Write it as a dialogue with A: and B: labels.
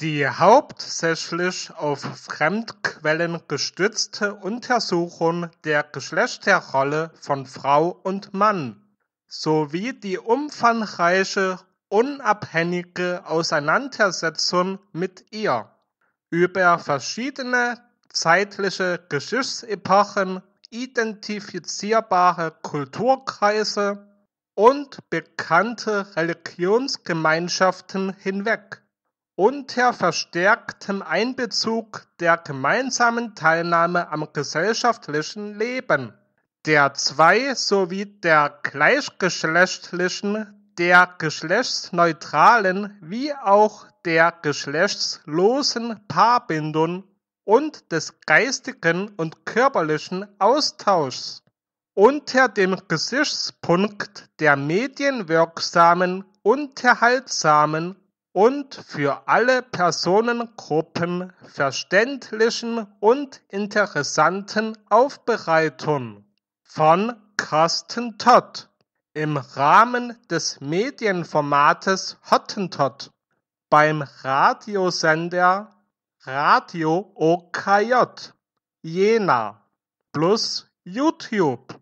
A: Die hauptsächlich auf Fremdquellen gestützte Untersuchung der Geschlechterrolle von Frau und Mann sowie die umfangreiche unabhängige Auseinandersetzung mit ihr über verschiedene zeitliche Geschichtsepochen identifizierbare Kulturkreise und bekannte Religionsgemeinschaften hinweg unter verstärktem Einbezug der gemeinsamen Teilnahme am gesellschaftlichen Leben der zwei- sowie der gleichgeschlechtlichen, der geschlechtsneutralen wie auch der geschlechtslosen Paarbindung und des geistigen und körperlichen Austauschs unter dem Gesichtspunkt der medienwirksamen, unterhaltsamen und für alle Personengruppen verständlichen und interessanten Aufbereitung von Carsten Todd im Rahmen des Medienformates Hottentott beim Radiosender Radio OKJ Jena plus YouTube.